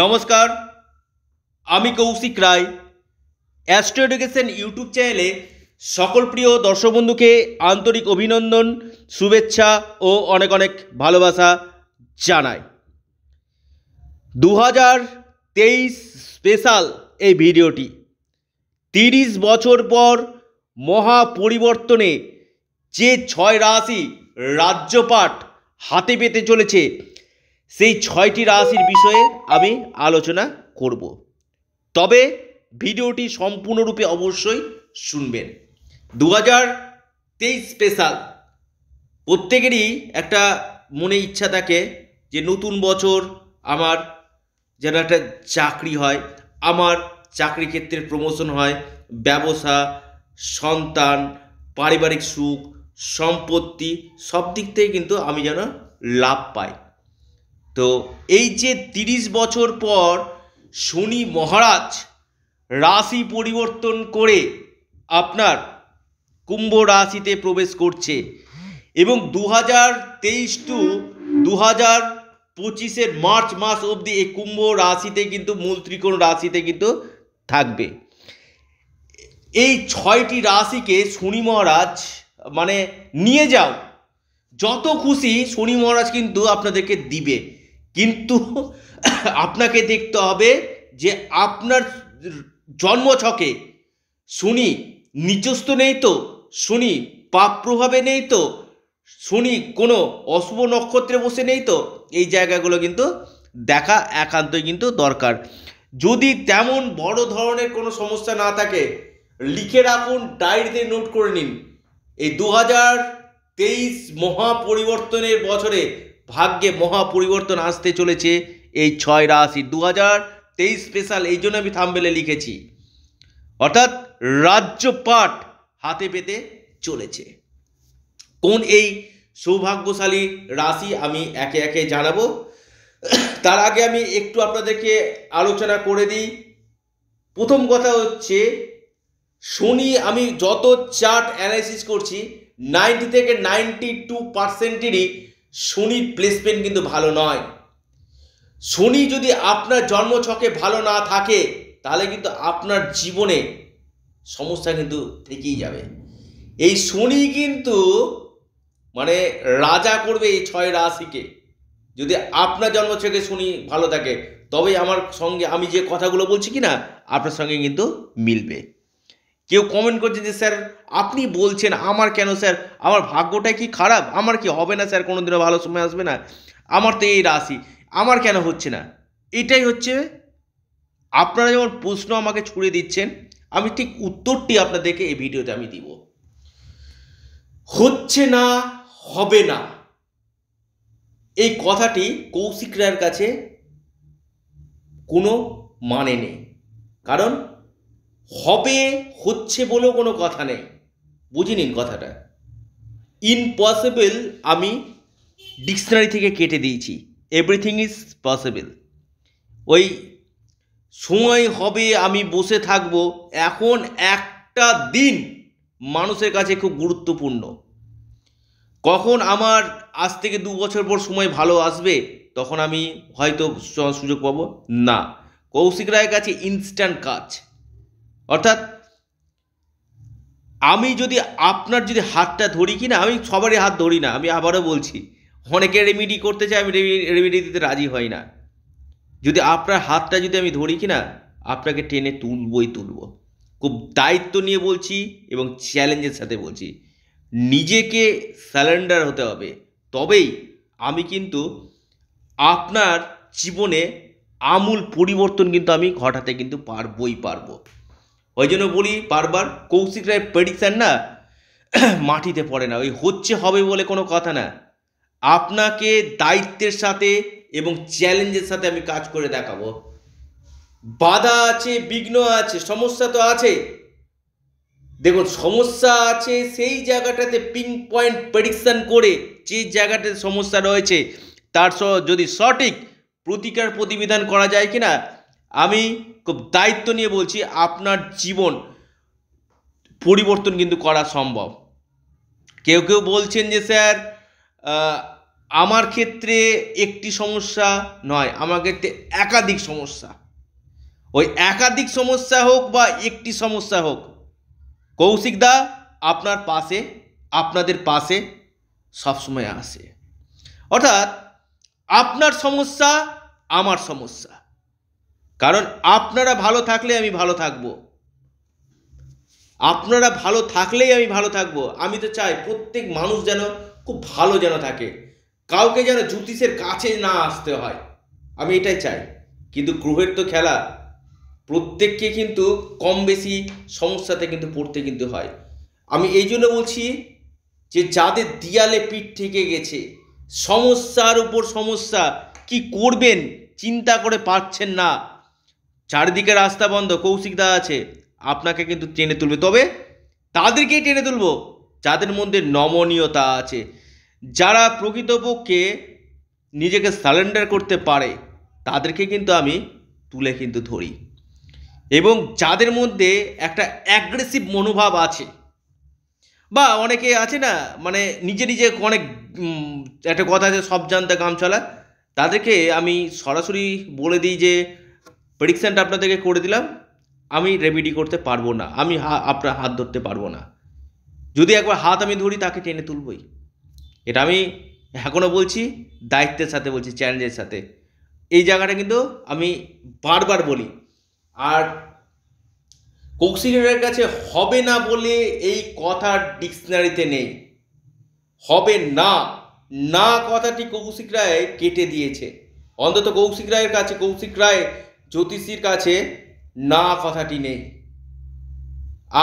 নমস্কার আমি Koushik Roy astro education YouTube চ্যানেলে সকল প্রিয় দর্শক বন্ধুকে আন্তরিক অভিনন্দন শুভেচ্ছা ও অনেক অনেক ভালোবাসা জানাই দু তেইশ স্পেশাল এই ভিডিওটি তিরিশ বছর পর মহা পরিবর্তনে যে ছয় রাশি রাজ্যপাঠ হাতে পেতে চলেছে সেই ছয়টি রাশির বিষয়ে আমি আলোচনা করব তবে ভিডিওটি সম্পূর্ণরূপে অবশ্যই শুনবেন দু হাজার তেইশ স্পেশাল প্রত্যেকেরই একটা মনে ইচ্ছা থাকে যে নতুন বছর আমার যেন একটা চাকরি হয় আমার চাকরি ক্ষেত্রে প্রমোশন হয় ব্যবসা সন্তান পারিবারিক সুখ সম্পত্তি সব দিক থেকে কিন্তু আমি যেন লাভ পাই তো এই যে তিরিশ বছর পর শনি মহারাজ রাশি পরিবর্তন করে আপনার কুম্ভ রাশিতে প্রবেশ করছে এবং দু হাজার তেইশ টু দু হাজার পঁচিশের মার্চ মাস অবধি এই কুম্ভ রাশিতে কিন্তু মূল ত্রিকোণ রাশিতে কিন্তু থাকবে এই ছয়টি রাশিকে শনি মহারাজ মানে নিয়ে যাও যত খুশি শনি মহারাজ কিন্তু আপনাদেরকে দিবে কিন্তু আপনাকে দেখতে হবে যে আপনার জন্মছকে শুনি নিচস্ত নেই তো শুনি পাপ প্রভাবে নেই তো শুনি কোনো অশুভ নক্ষত্রে বসে নেই তো এই জায়গাগুলো কিন্তু দেখা একান্তই কিন্তু দরকার যদি তেমন বড় ধরনের কোনো সমস্যা না থাকে লিখে রাখুন ডায়েরিতে নোট করে নিন এই দু হাজার তেইশ মহাপরিবর্তনের বছরে ভাগ্যে মহা পরিবর্তন আসতে চলেছে এই ছয় রাশি দু হাজার তেইশ স্পেশাল এই জন্য আমি থামবেলে লিখেছি অর্থাৎ রাজ্যপাঠ হাতে পেতে চলেছে কোন এই সৌভাগ্যশালী রাশি আমি একে একে জানাবো তার আগে আমি একটু আপনাদেরকে আলোচনা করে দিই প্রথম কথা হচ্ছে শনি আমি যত চার্ট অ্যানালাইসিস করছি নাইনটি থেকে নাইনটি টু পার্সেন্টেরই শনির প্লেসমেন্ট কিন্তু ভালো নয় শনি যদি আপনার জন্মছকে ভালো না থাকে তাহলে কিন্তু আপনার জীবনে সমস্যা কিন্তু থেকেই যাবে এই শনি কিন্তু মানে রাজা করবে এই ছয় রাশিকে যদি আপনার জন্মছকে শনি ভালো থাকে তবে আমার সঙ্গে আমি যে কথাগুলো বলছি কি না আপনার সঙ্গে কিন্তু মিলবে কেউ কমেন্ট করছে যে স্যার আপনি বলছেন আমার কেন স্যার আমার ভাগ্যটা কি খারাপ আমার কি হবে না স্যার কোনোদিনও ভালো সময় আসবে না আমার তো এই রাশি আমার কেন হচ্ছে না এটাই হচ্ছে আপনারা যেমন প্রশ্ন আমাকে ছুড়ে দিচ্ছেন আমি ঠিক উত্তরটি আপনাদেরকে এই ভিডিওতে আমি দিব হচ্ছে না হবে না এই কথাটি কৌশিক রায়ের কাছে কোনো মানে নেই কারণ হবে হচ্ছে বলেও কোনো কথা নেই বুঝে নিন কথাটা ইম্পসিবল আমি ডিকশনারি থেকে কেটে দিয়েছি এভরিথিং ইজ পসিবল ওই সময় হবে আমি বসে থাকবো এখন একটা দিন মানুষের কাছে খুব গুরুত্বপূর্ণ কখন আমার আজ থেকে দু বছর পর সময় ভালো আসবে তখন আমি হয়তো সুযোগ পাবো না কৌশিক রায়ের কাছে ইনস্ট্যান্ট কাজ অর্থাৎ আমি যদি আপনার যদি হাতটা ধরি কি না আমি সবারই হাত ধরি না আমি আবারও বলছি অনেকে রেমিডি করতে চাই আমি রেমিডি দিতে রাজি হই না যদি আপনার হাতটা যদি আমি ধরি কি না আপনাকে টেনে তুলবই তুলব খুব দায়িত্ব নিয়ে বলছি এবং চ্যালেঞ্জের সাথে বলছি নিজেকে স্যালেন্ডার হতে হবে তবেই আমি কিন্তু আপনার জীবনে আমূল পরিবর্তন কিন্তু আমি ঘটাতে কিন্তু পারবই পারবো ওই জন্য বলি বারবার কৌশিক রায়ের প্রেডিকশান না মাটিতে পড়ে না ওই হচ্ছে হবে বলে কোনো কথা না আপনাকে দায়িত্বের সাথে এবং চ্যালেঞ্জের সাথে আমি কাজ করে দেখাবো বাধা আছে বিঘ্ন আছে সমস্যা তো আছে দেখুন সমস্যা আছে সেই জায়গাটাতে পিং পয়েন্ট প্রেডিকশান করে যে জায়গাটাতে সমস্যা রয়েছে তার যদি সঠিক প্রতিকার প্রতিবিধান করা যায় কিনা আমি খুব দায়িত্ব নিয়ে বলছি আপনার জীবন পরিবর্তন কিন্তু করা সম্ভব কেউ কেউ বলছেন যে স্যার আমার ক্ষেত্রে একটি সমস্যা নয় আমার ক্ষেত্রে একাধিক সমস্যা ওই একাধিক সমস্যা হোক বা একটি সমস্যা হোক কৌশিকদা আপনার পাশে আপনাদের পাশে সবসময় আসে অর্থাৎ আপনার সমস্যা আমার সমস্যা কারণ আপনারা ভালো থাকলে আমি ভালো থাকবো আপনারা ভালো থাকলেই আমি ভালো থাকবো আমি তো চাই প্রত্যেক মানুষ যেন খুব ভালো যেন থাকে কাউকে যেন জ্যোতিষের কাছে না আসতে হয় আমি এটাই চাই কিন্তু গ্রহের তো খেলা প্রত্যেককে কিন্তু কম বেশি সমস্যাতে কিন্তু পড়তে কিন্তু হয় আমি এই জন্য বলছি যে যাদের দিয়ালে পিঠ থেকে গেছে সমস্যার উপর সমস্যা কি করবেন চিন্তা করে পারছেন না চারিদিকে রাস্তা বন্ধ কৌশিকদা আছে আপনাকে কিন্তু টেনে তুলবে তবে তাদেরকেই টেনে তুলব যাদের মধ্যে নমনীয়তা আছে যারা প্রকৃতপক্ষে নিজেকে সারেন্ডার করতে পারে তাদেরকে কিন্তু আমি তুলে কিন্তু ধরি এবং যাদের মধ্যে একটা অ্যাগ্রেসিভ মনোভাব আছে বা অনেকে আছে না মানে নিজে নিজে অনেক একটা কথা আছে সব জানতে চলা তাদেরকে আমি সরাসরি বলে দিই যে প্রেডিকশানটা আপনাদেরকে করে দিলাম আমি রেমিডি করতে পারবো না আমি আপনার হাত ধরতে পারবো না যদি একবার হাত আমি ধরি তাকে টেনে তুলবই এটা আমি এখনও বলছি দায়িত্বের সাথে বলছি চ্যালেঞ্জের সাথে এই জায়গাটা কিন্তু আমি বারবার বলি আর কৌশিকের কাছে হবে না বলে এই কথার ডিকশনারিতে নেই হবে না না কথাটি কৌশিক রায় কেটে দিয়েছে অন্তত কৌশিক রায়ের কাছে কৌশিক রায় জ্যোতিষীর কাছে না কথাটি নেই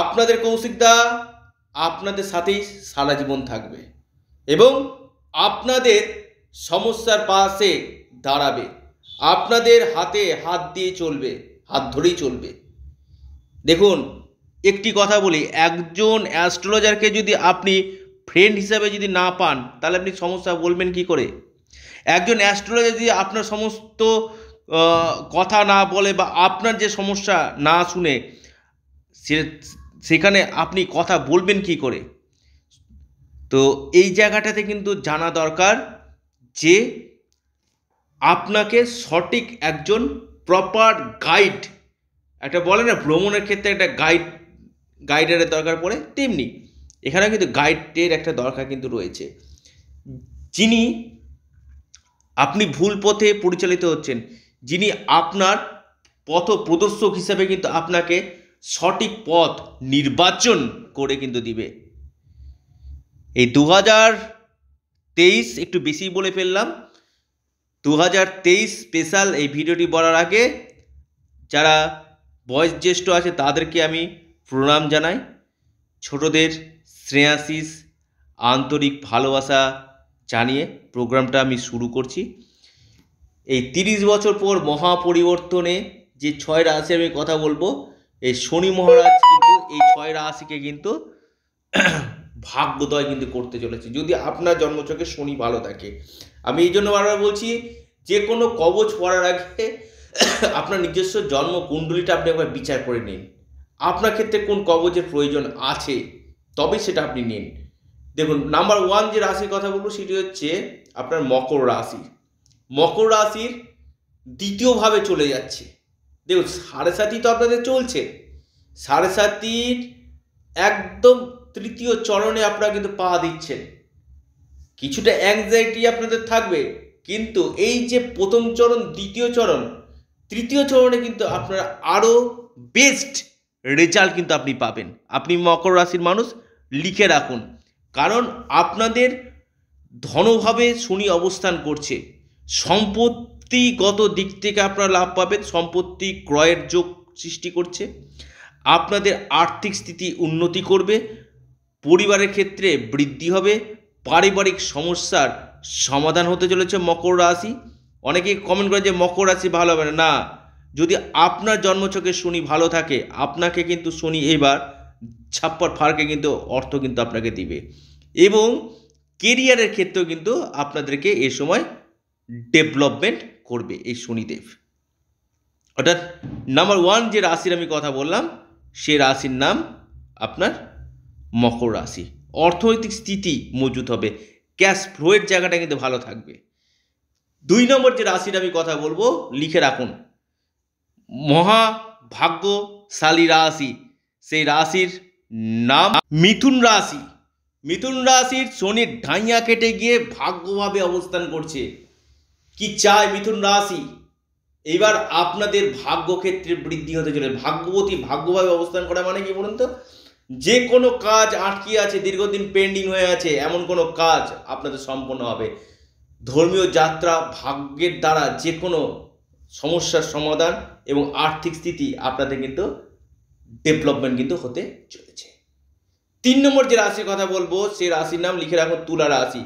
আপনাদের কৌশিকদা আপনাদের সাথেই সারা জীবন থাকবে এবং আপনাদের সমস্যার পাশে দাঁড়াবে আপনাদের হাতে হাত দিয়ে চলবে হাত ধরেই চলবে দেখুন একটি কথা বলি একজন অ্যাস্ট্রোলজারকে যদি আপনি ফ্রেন্ড হিসাবে যদি না পান তাহলে আপনি সমস্যা বলবেন কি করে একজন অ্যাস্ট্রোলজার যদি আপনার সমস্ত কথা না বলে বা আপনার যে সমস্যা না শুনে সে সেখানে আপনি কথা বলবেন কি করে তো এই জায়গাটাতে কিন্তু জানা দরকার যে আপনাকে সঠিক একজন প্রপার গাইড একটা বলে না ভ্রমণের ক্ষেত্রে একটা গাইড গাইডের দরকার পড়ে তেমনি এখানে কিন্তু গাইডের একটা দরকার কিন্তু রয়েছে যিনি আপনি ভুল পথে পরিচালিত হচ্ছেন যিনি আপনার পথ প্রদর্শক হিসাবে কিন্তু আপনাকে সঠিক পথ নির্বাচন করে কিন্তু দিবে এই দু হাজার তেইশ একটু বেশি বলে ফেললাম দু হাজার তেইশ স্পেশাল এই ভিডিওটি বলার আগে যারা বয়োজ্যেষ্ঠ আছে তাদেরকে আমি প্রণাম জানাই ছোটদের শ্রেয়াশিস আন্তরিক ভালোবাসা জানিয়ে প্রোগ্রামটা আমি শুরু করছি এই তিরিশ বছর পর মহাপরিবর্তনে যে ছয় রাশি আমি কথা বলবো এই শনি মহারাজ কিন্তু এই ছয় রাশিকে কিন্তু ভাগ্যদয় কিন্তু করতে চলেছে যদি আপনার জন্মচকে শনি ভালো থাকে আমি এই জন্য বারবার বলছি যে কোনো কবচ পড়ার আগে আপনার নিজস্ব জন্ম কুণ্ডলিটা আপনি একবার বিচার করে নিন আপনার ক্ষেত্রে কোন কবচের প্রয়োজন আছে তবে সেটা আপনি নিন দেখুন নাম্বার ওয়ান যে রাশির কথা বলবো সেটি হচ্ছে আপনার মকর রাশি মকর রাশির দ্বিতীয়ভাবে চলে যাচ্ছে দেখুন সাড়ে সাতই তো আপনাদের চলছে সাড়ে সাতির একদম তৃতীয় চরণে আপনারা কিন্তু পা দিচ্ছেন কিছুটা অ্যাংজাইটি আপনাদের থাকবে কিন্তু এই যে প্রথম চরণ দ্বিতীয় চরণ তৃতীয় চরণে কিন্তু আপনারা আরও বেস্ট রেজাল্ট কিন্তু আপনি পাবেন আপনি মকর রাশির মানুষ লিখে রাখুন কারণ আপনাদের ধনভাবে শনি অবস্থান করছে সম্পত্তিগত দিক থেকে আপনারা লাভ পাবেন সম্পত্তি ক্রয়ের যোগ সৃষ্টি করছে আপনাদের আর্থিক স্থিতি উন্নতি করবে পরিবারের ক্ষেত্রে বৃদ্ধি হবে পারিবারিক সমস্যার সমাধান হতে চলেছে মকর রাশি অনেকে কমেন্ট করে যে মকর রাশি ভালো হবে না যদি আপনার জন্মছকে শনি ভালো থাকে আপনাকে কিন্তু শনি এবার ছাপ্পার ফারকে কিন্তু অর্থ কিন্তু আপনাকে দিবে এবং কেরিয়ারের ক্ষেত্রেও কিন্তু আপনাদেরকে এ সময় ডেভেলপমেন্ট করবে এই শনিদেব অর্থাৎ নাম্বার ওয়ান যে রাশির আমি কথা বললাম সে রাশির নাম আপনার মকর রাশি অর্থনৈতিক স্থিতি মজুত হবে ক্যাশ ফ্লোয়ের জায়গাটা কিন্তু ভালো থাকবে দুই নম্বর যে রাশির আমি কথা বলবো লিখে রাখুন মহা ভাগ্যশালী রাশি সেই রাশির নাম মিথুন রাশি মিথুন রাশির শনির ঢাইয়া কেটে গিয়ে ভাগ্যভাবে অবস্থান করছে কি চায় মিথুন রাশি এবার আপনাদের ভাগ্যক্ষেত্রে বৃদ্ধি হতে চলে ভাগ্যবতী ভাগ্যভাবে অবস্থান করা মানে কি বলুন তো যে কোনো কাজ আটকে আছে দীর্ঘদিন পেন্ডিং হয়ে আছে এমন কোনো কাজ আপনাদের সম্পন্ন হবে ধর্মীয় যাত্রা ভাগ্যের দ্বারা যে কোনো সমস্যার সমাধান এবং আর্থিক স্থিতি আপনাদের কিন্তু ডেভেলপমেন্ট কিন্তু হতে চলেছে তিন নম্বর যে রাশির কথা বলবো সে রাশির নাম লিখে রাখুন তুলা রাশি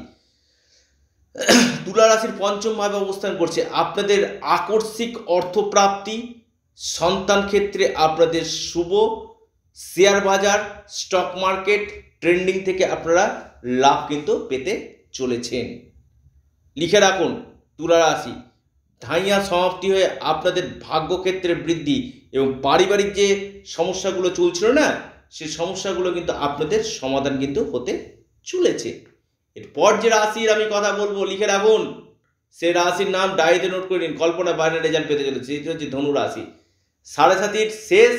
তুলা রাশির পঞ্চম ভাবে অবস্থান করছে আপনাদের আকর্ষিক অর্থপ্রাপ্তি সন্তান ক্ষেত্রে আপনাদের শুভ শেয়ার বাজার স্টক মার্কেট ট্রেন্ডিং থেকে আপনারা লাভ কিন্তু পেতে চলেছেন লিখে রাখুন তুলা রাশি ধাইয়া সমাপ্তি হয়ে আপনাদের ভাগ্যক্ষেত্রে বৃদ্ধি এবং পারিবারিক যে সমস্যাগুলো চলছিল না সেই সমস্যাগুলো কিন্তু আপনাদের সমাধান কিন্তু হতে চলেছে এরপর যে রাশির আমি কথা বলবো লিখে রাখুন সে রাশির নাম ডায়েরিতে নোট করে নিন কল্পনা বাইরে রেজাল্ট পেতে চলেছে সেটি হচ্ছে ধনু রাশি সাড়ে সাতির শেষ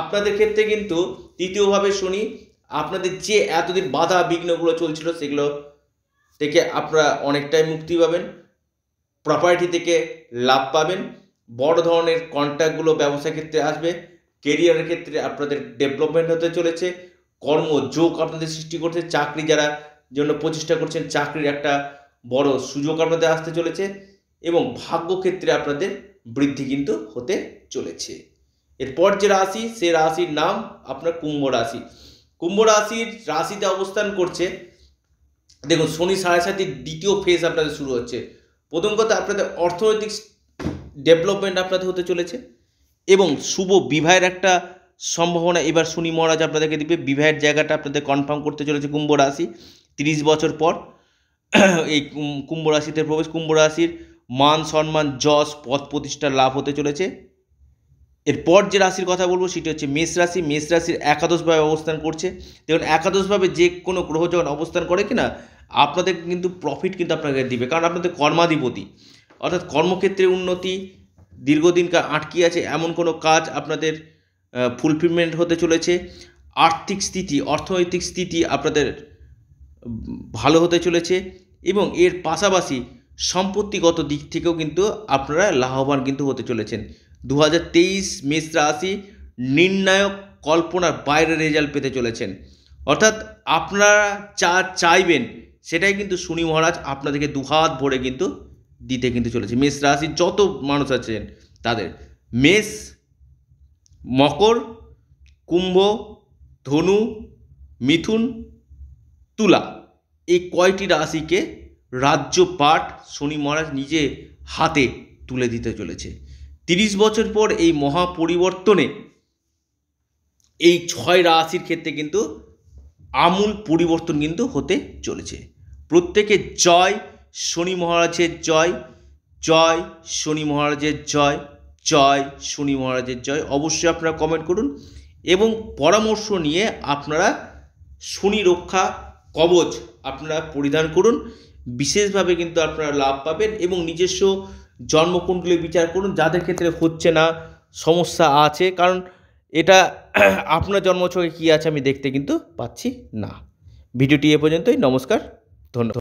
আপনাদের ক্ষেত্রে কিন্তু তৃতীয়ভাবে শুনি আপনাদের যে এতদিন বাধা বিঘ্নগুলো চলছিল সেগুলো থেকে আপনারা অনেকটাই মুক্তি পাবেন প্রপার্টি থেকে লাভ পাবেন বড় ধরনের কন্ট্যাক্টগুলো ব্যবসা ক্ষেত্রে আসবে কেরিয়ারের ক্ষেত্রে আপনাদের ডেভেলপমেন্ট হতে চলেছে কর্মযোগ আপনাদের সৃষ্টি করছে চাকরি যারা জন্য প্রচেষ্টা করছেন চাকরির একটা বড় সুযোগ আপনাদের আসতে চলেছে এবং ভাগ্যক্ষেত্রে আপনাদের বৃদ্ধি কিন্তু হতে চলেছে এরপর যে রাশি সে রাশির নাম আপনার কুম্ভ রাশি কুম্ভ রাশির রাশিতে অবস্থান করছে দেখুন শনি সাড়ে সাতির দ্বিতীয় ফেজ আপনাদের শুরু হচ্ছে প্রথম কথা আপনাদের অর্থনৈতিক ডেভেলপমেন্ট আপনাদের হতে চলেছে এবং শুভ বিবাহের একটা সম্ভাবনা এবার শনি মহারাজ আপনাদেরকে দিবে বিবাহের জায়গাটা আপনাদের কনফার্ম করতে চলেছে কুম্ভ রাশি তিরিশ বছর পর এই কুম্ভ রাশিতে প্রবেশ কুম্ভ রাশির মান সম্মান যশ পথ প্রতিষ্ঠা লাভ হতে চলেছে এরপর যে রাশির কথা বলবো সেটি হচ্ছে মেষ রাশি মেষ রাশির একাদশভাবে অবস্থান করছে দেখুন একাদশভাবে যে কোনো গ্রহ যখন অবস্থান করে কিনা আপনাদের কিন্তু প্রফিট কিন্তু আপনাকে দিবে কারণ আপনাদের কর্মাধিপতি অর্থাৎ কর্মক্ষেত্রে উন্নতি দীর্ঘদিনকার আটকে আছে এমন কোনো কাজ আপনাদের ফুলফিলমেন্ট হতে চলেছে আর্থিক স্থিতি অর্থনৈতিক স্থিতি আপনাদের ভালো হতে চলেছে এবং এর পাশাপাশি সম্পত্তিগত দিক থেকেও কিন্তু আপনারা লাভবান কিন্তু হতে চলেছেন দু হাজার তেইশ মেষ রাশি নির্ণায়ক কল্পনার বাইরে রেজাল্ট পেতে চলেছেন অর্থাৎ আপনারা যা চাইবেন সেটাই কিন্তু শুনি মহারাজ আপনাদেরকে দুহাত ভরে কিন্তু দিতে কিন্তু চলেছে মেষ রাশি যত মানুষ আছেন তাদের মেষ মকর কুম্ভ ধনু মিথুন তুলা এই কয়টি রাশিকে রাজ্য পাঠ শনি মহারাজ নিজে হাতে তুলে দিতে চলেছে তিরিশ বছর পর এই মহা পরিবর্তনে এই ছয় রাশির ক্ষেত্রে কিন্তু আমূল পরিবর্তন কিন্তু হতে চলেছে প্রত্যেকে জয় শনি মহারাজের জয় জয় শনি মহারাজের জয় জয় শনি মহারাজের জয় অবশ্যই আপনারা কমেন্ট করুন এবং পরামর্শ নিয়ে আপনারা শনি রক্ষা কবচ আপনারা পরিধান করুন বিশেষভাবে কিন্তু আপনারা লাভ পাবেন এবং নিজস্ব জন্মকুণ্ডলি বিচার করুন যাদের ক্ষেত্রে হচ্ছে না সমস্যা আছে কারণ এটা আপনার জন্মছকে কী আছে আমি দেখতে কিন্তু পাচ্ছি না ভিডিওটি এ পর্যন্তই নমস্কার ধন্যবাদ